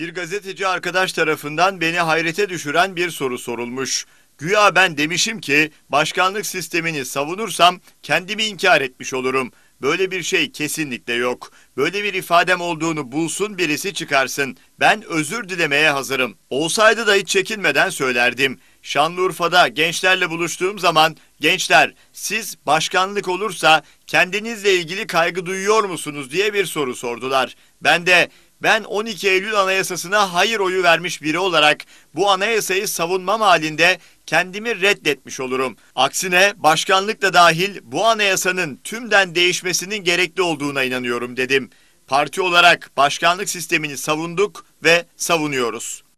Bir gazeteci arkadaş tarafından beni hayrete düşüren bir soru sorulmuş. Güya ben demişim ki başkanlık sistemini savunursam kendimi inkar etmiş olurum. Böyle bir şey kesinlikle yok. Böyle bir ifadem olduğunu bulsun birisi çıkarsın. Ben özür dilemeye hazırım. Olsaydı da hiç çekinmeden söylerdim. Şanlıurfa'da gençlerle buluştuğum zaman gençler siz başkanlık olursa kendinizle ilgili kaygı duyuyor musunuz diye bir soru sordular. Ben de ben 12 Eylül Anayasası'na hayır oyu vermiş biri olarak bu anayasayı savunmam halinde kendimi reddetmiş olurum. Aksine başkanlık da dahil bu anayasanın tümden değişmesinin gerekli olduğuna inanıyorum dedim. Parti olarak başkanlık sistemini savunduk ve savunuyoruz.